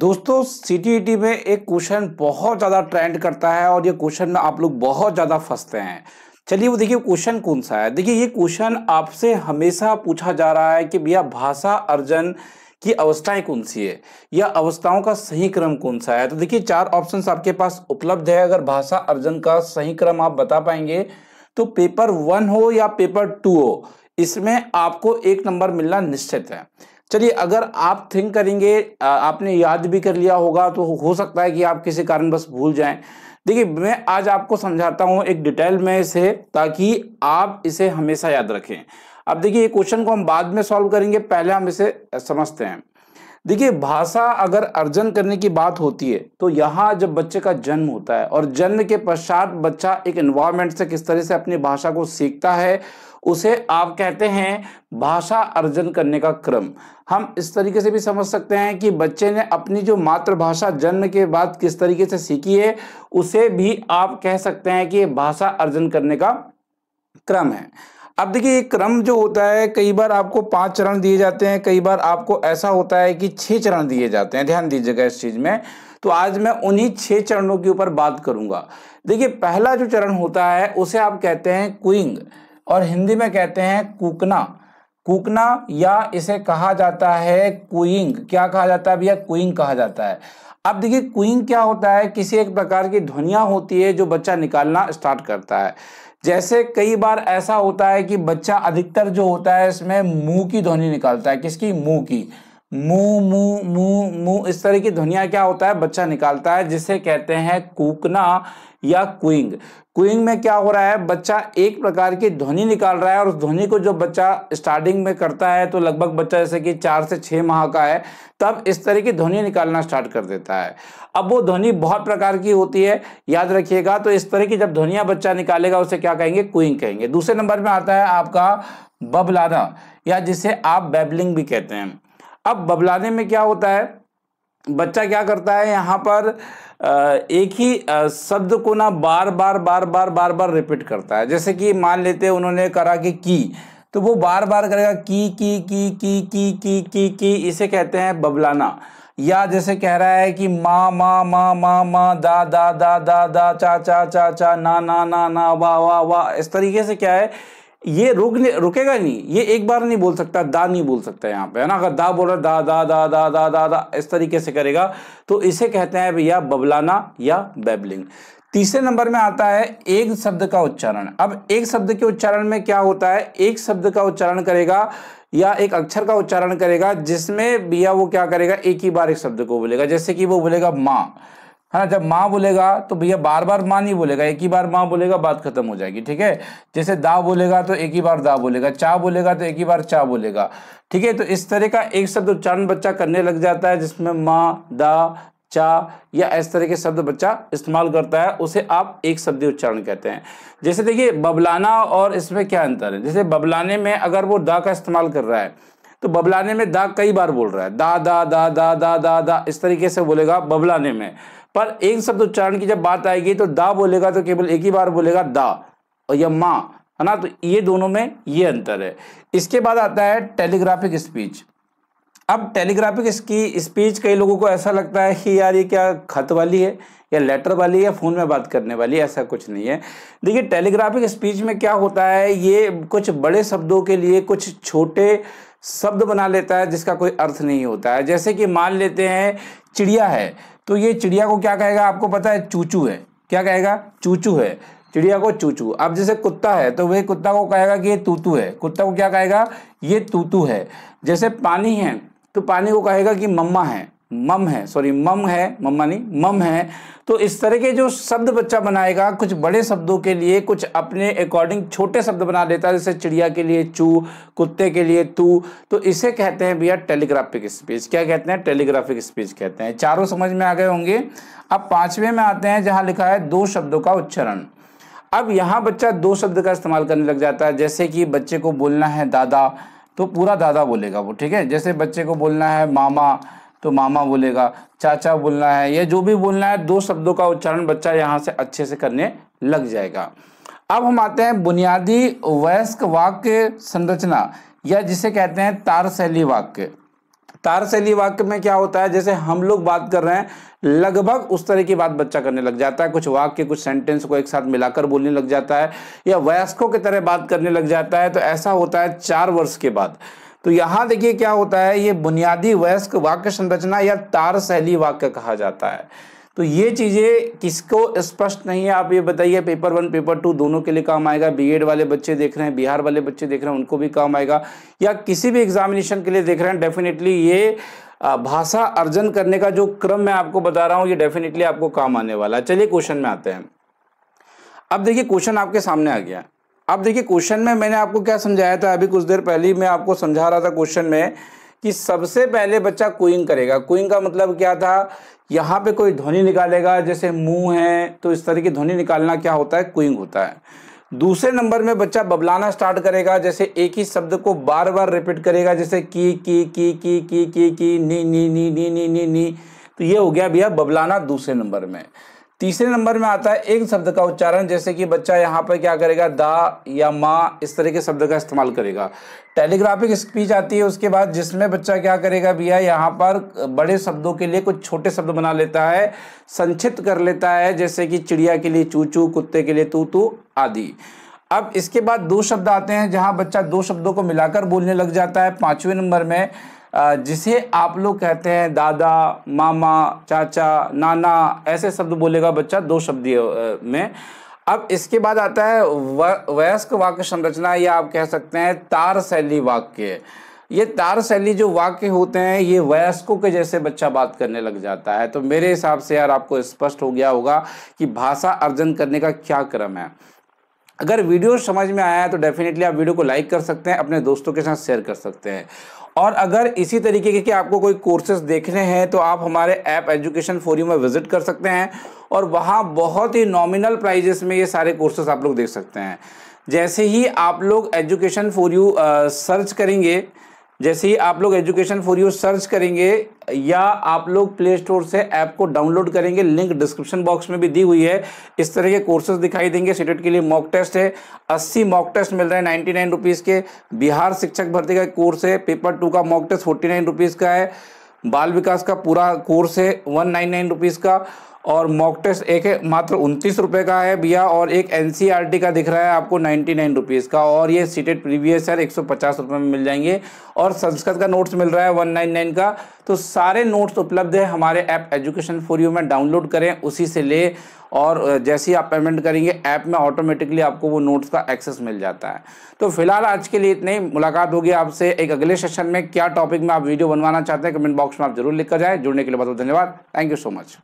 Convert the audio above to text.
दोस्तों सी e में एक क्वेश्चन बहुत ज़्यादा ट्रेंड करता है और ये क्वेश्चन में आप लोग बहुत ज़्यादा फंसते हैं चलिए वो देखिए क्वेश्चन कौन सा है देखिए ये क्वेश्चन आपसे हमेशा पूछा जा रहा है कि भैया भाषा अर्जन की अवस्थाएं कौन सी है या अवस्थाओं का सही क्रम कौन सा है तो देखिए चार ऑप्शन आपके पास उपलब्ध है अगर भाषा अर्जन का सही क्रम आप बता पाएंगे तो पेपर वन हो या पेपर टू हो इसमें आपको एक नंबर मिलना निश्चित है चलिए अगर आप थिंक करेंगे आपने याद भी कर लिया होगा तो हो सकता है कि आप किसी कारण बस भूल जाए देखिए मैं आज आपको समझाता हूँ एक डिटेल में इसे ताकि आप इसे हमेशा याद रखें अब देखिए ये क्वेश्चन को हम बाद में सॉल्व करेंगे पहले हम इसे समझते हैं देखिए भाषा अगर अर्जन करने की बात होती है तो यहाँ जब बच्चे का जन्म होता है और जन्म के पश्चात बच्चा एक एनवायरमेंट से किस तरह से अपनी भाषा को सीखता है उसे आप कहते हैं भाषा अर्जन करने का क्रम हम इस तरीके से भी समझ सकते हैं कि बच्चे ने अपनी जो मातृभाषा जन्म के बाद किस तरीके से सीखी है उसे भी आप कह सकते हैं कि भाषा अर्जन करने का क्रम है अब देखिए ये क्रम जो होता है कई बार आपको पांच चरण दिए जाते हैं कई बार आपको ऐसा होता है कि छह चरण दिए जाते हैं ध्यान दीजिएगा इस चीज में तो आज मैं उन्हीं छह चरणों के ऊपर बात करूंगा देखिए पहला जो चरण होता है उसे आप कहते हैं क्विंग और हिंदी में कहते हैं कुकना कुकना या इसे कहा जाता है कुइंग क्या कहा जाता है भैया कुइंग कहा जाता है अब देखिए कुइंग क्या होता है किसी एक प्रकार की ध्वनिया होती है जो बच्चा निकालना स्टार्ट करता है जैसे कई बार ऐसा होता है कि बच्चा अधिकतर जो होता है इसमें मुंह की ध्वनि निकालता है किसकी मुंह की मू मू मू मुंह इस तरह की ध्वनिया क्या होता है बच्चा निकालता है जिसे कहते हैं कूकना या कुइंग कुइंग में क्या हो रहा है बच्चा एक प्रकार की ध्वनि निकाल रहा है और उस ध्वनि को जो बच्चा स्टार्टिंग में करता है तो लगभग बच्चा जैसे कि चार से छह माह का है तब इस तरह की ध्वनि निकालना स्टार्ट कर देता है अब वो ध्वनि बहुत प्रकार की होती है याद रखिएगा तो इस तरह की जब ध्वनिया बच्चा निकालेगा उसे क्या कहेंगे कुइंग कहेंगे दूसरे नंबर में आता है आपका बबलाना या जिसे आप बेबलिंग भी कहते हैं अब बबलाने में क्या होता है बच्चा क्या करता है यहाँ पर एक ही शब्द को ना बार बार बार बार बार बार रिपीट करता है जैसे कि मान लेते हैं उन्होंने करा कि की तो वो बार बार करेगा की की की की की की की की इसे कहते हैं बबलाना या जैसे कह रहा है कि मा मा मा मा मा दा दा दा दा दा चा चा चा चा ना ना ना ना वाह वाह वाह इस तरीके से क्या है ये रुकने रुकेगा नहीं ये एक बार नहीं बोल सकता दा नहीं बोल सकता यहाँ पे है ना अगर दा बोल रहा दा दा दा दा दा दा दा इस तरीके से करेगा तो इसे कहते हैं भैया बबलाना या बेबलिंग तीसरे नंबर में आता है एक शब्द का उच्चारण अब एक शब्द के उच्चारण में क्या होता है एक शब्द का उच्चारण करेगा या एक अक्षर का उच्चारण करेगा जिसमें भैया वो क्या करेगा एक ही बार एक शब्द को बोलेगा जैसे कि वो बोलेगा माँ है ना जब माँ बोलेगा तो भैया बार बार माँ नहीं बोलेगा एक ही बार माँ बोलेगा बात खत्म हो जाएगी ठीक है जैसे दा बोलेगा तो एक ही बार दा बोलेगा चा बोलेगा तो एक ही बार चा बोलेगा ठीक है तो इस तरह का एक शब्द उच्चारण बच्चा करने लग जाता है जिसमें माँ दा चा या इस तरह के शब्द बच्चा इस्तेमाल करता है उसे आप एक शब्द उच्चारण कहते हैं जैसे देखिए बबलाना और इसमें क्या अंतर है जैसे बबलाने में अगर वो दा का इस्तेमाल कर रहा है तो बबलाने में दा कई बार बोल रहा है दा दा दा दा दा दा दा इस तरीके से बोलेगा बबलाने में पर एक शब्द उच्चारण की जब बात आएगी तो दा बोलेगा तो केवल एक ही बार बोलेगा दा और या माँ है ना तो ये दोनों में ये अंतर है इसके बाद आता है टेलीग्राफिक स्पीच अब टेलीग्राफिक इसकी स्पीच कई लोगों को ऐसा लगता है कि यार ये क्या खत वाली है या लेटर वाली है या फ़ोन में बात करने वाली ऐसा कुछ नहीं है देखिए टेलीग्राफिक स्पीच में क्या होता है ये कुछ बड़े शब्दों के लिए कुछ छोटे शब्द बना लेता है जिसका कोई अर्थ नहीं होता है जैसे कि मान लेते हैं चिड़िया है तो ये चिड़िया को क्या कहेगा आपको पता है चूचू है क्या कहेगा चूचू है चिड़िया को चूचू अब जैसे कुत्ता है तो वही कुत्ता को कहेगा कि ये तूतू है कुत्ता को क्या कहेगा ये तूतू है जैसे पानी है तो पानी को कहेगा कि मम्मा है मम है सॉरी मम है मम्मा नहीं मम है तो इस तरह के जो शब्द बच्चा बनाएगा कुछ बड़े शब्दों के लिए कुछ अपने अकॉर्डिंग छोटे शब्द बना लेता है जैसे चिड़िया के लिए चू कुत्ते के लिए तू तो इसे कहते हैं भैया टेलीग्राफिक स्पीच क्या कहते हैं टेलीग्राफिक स्पीच कहते हैं चारों समझ में आ गए होंगे अब पांचवे में आते हैं जहां लिखा है दो शब्दों का उच्चारण अब यहाँ बच्चा दो शब्द का इस्तेमाल करने लग जाता है जैसे कि बच्चे को बोलना है दादा तो पूरा दादा बोलेगा वो ठीक है जैसे बच्चे को बोलना है मामा तो मामा बोलेगा चाचा बोलना है या जो भी बोलना है दो शब्दों का उच्चारण बच्चा यहाँ से अच्छे से करने लग जाएगा अब हम आते हैं बुनियादी वयस्क वाक्य संरचना या जिसे कहते हैं तारशैली वाक्य तारशैली वाक्य में क्या होता है जैसे हम लोग बात कर रहे हैं लगभग उस तरह की बात बच्चा करने लग जाता है कुछ वाक्य कुछ सेंटेंस को एक साथ मिलाकर बोलने लग जाता है या वयस्कों की तरह बात करने लग जाता है तो ऐसा होता है चार वर्ष के बाद तो यहां देखिए क्या होता है ये बुनियादी वयस्क वाक्य संरचना या तार शैली वाक्य कहा जाता है तो ये चीज़ें किसको स्पष्ट नहीं है आप ये बताइए पेपर वन पेपर टू दोनों के लिए काम आएगा बीएड वाले बच्चे देख रहे हैं बिहार वाले बच्चे देख रहे हैं उनको भी काम आएगा या किसी भी एग्जामिनेशन के लिए देख रहे हैं डेफिनेटली ये भाषा अर्जन करने का जो क्रम मैं आपको बता रहा हूं ये डेफिनेटली आपको काम आने वाला है चलिए क्वेश्चन में आते हैं अब देखिए क्वेश्चन आपके सामने आ गया अब देखिए क्वेश्चन में मैंने आपको क्या समझाया था अभी कुछ देर पहले मैं आपको समझा रहा था क्वेश्चन में कि सबसे पहले बच्चा कुइंग करेगा कुइंग का मतलब क्या था यहाँ पे कोई ध्वनि निकालेगा जैसे मुंह है तो इस तरह की ध्वनि निकालना क्या होता है कुइंग होता है दूसरे नंबर में बच्चा बबलाना स्टार्ट करेगा जैसे एक ही शब्द को बार बार रिपीट करेगा जैसे की की की की की की की नी नी नी नी नी नी नी तो ये हो गया भैया बबलाना दूसरे नंबर में तीसरे नंबर में आता है एक शब्द का उच्चारण जैसे कि बच्चा यहाँ पर क्या करेगा दा या माँ इस तरह के शब्द का इस्तेमाल करेगा टेलीग्राफिक स्पीच आती है उसके बाद जिसमें बच्चा क्या करेगा भैया यहाँ पर बड़े शब्दों के लिए कुछ छोटे शब्द बना लेता है संक्षिप्त कर लेता है जैसे कि चिड़िया के लिए चूचू कुत्ते के लिए तू तू आदि अब इसके बाद दो शब्द आते हैं जहाँ बच्चा दो शब्दों को मिलाकर बोलने लग जाता है पाँचवें नंबर में जिसे आप लोग कहते हैं दादा मामा चाचा नाना ऐसे शब्द बोलेगा बच्चा दो शब्द में अब इसके बाद आता है वयस्क वाक्य संरचना या आप कह सकते हैं तार शैली वाक्य ये तार शैली जो वाक्य होते हैं ये वयस्कों के जैसे बच्चा बात करने लग जाता है तो मेरे हिसाब से यार आपको स्पष्ट हो गया होगा कि भाषा अर्जन करने का क्या क्रम है अगर वीडियो समझ में आया है तो डेफिनेटली आप वीडियो को लाइक कर सकते हैं अपने दोस्तों के साथ शेयर कर सकते हैं और अगर इसी तरीके के, कि आपको कोई कोर्सेज देखने हैं तो आप हमारे ऐप एजुकेशन फोरियम में विजिट कर सकते हैं और वहाँ बहुत ही नॉमिनल प्राइजेस में ये सारे कोर्सेज आप लोग देख सकते हैं जैसे ही आप लोग एजुकेशन फोर यू सर्च करेंगे जैसे ही आप लोग एजुकेशन फॉर यू सर्च करेंगे या आप लोग प्ले स्टोर से ऐप को डाउनलोड करेंगे लिंक डिस्क्रिप्शन बॉक्स में भी दी हुई है इस तरह के कोर्सेज दिखाई देंगे सीटेट के लिए मॉक टेस्ट है 80 मॉक टेस्ट मिल रहा है नाइन्टी नाइन रुपीज़ के बिहार शिक्षक भर्ती का कोर्स है पेपर टू का mock test forty nine rupees का है बाल विकास का पूरा कोर्स है वन नाइन नाइन रुपीज़ का और मॉक टेस्ट एक है मात्र उनतीस रुपये का है भैया और एक एन e का दिख रहा है आपको नाइन्टी नाइन रुपीज़ का और ये सीटेड प्रीवियस है एक सौ पचास रुपये में मिल जाएंगे और संस्कृत का नोट्स मिल रहा है वन नाइन नाइन का तो सारे नोट्स उपलब्ध है हमारे ऐप एजुकेशन फॉर यू में डाउनलोड करें उसी से ले और जैसे ही आप पेमेंट करेंगे ऐप में ऑटोमेटिकली आपको वो नोट्स का एक्सेस मिल जाता है तो फिलहाल आज के लिए इतनी मुलाकात होगी आपसे एक अगले सेशन में क्या टॉपिक में आप वीडियो बनवाना चाहते हैं कमेंट बॉक्स में आप जरूर लिखकर जाए जुड़ने के लिए बहुत बहुत धन्यवाद थैंक यू सो मच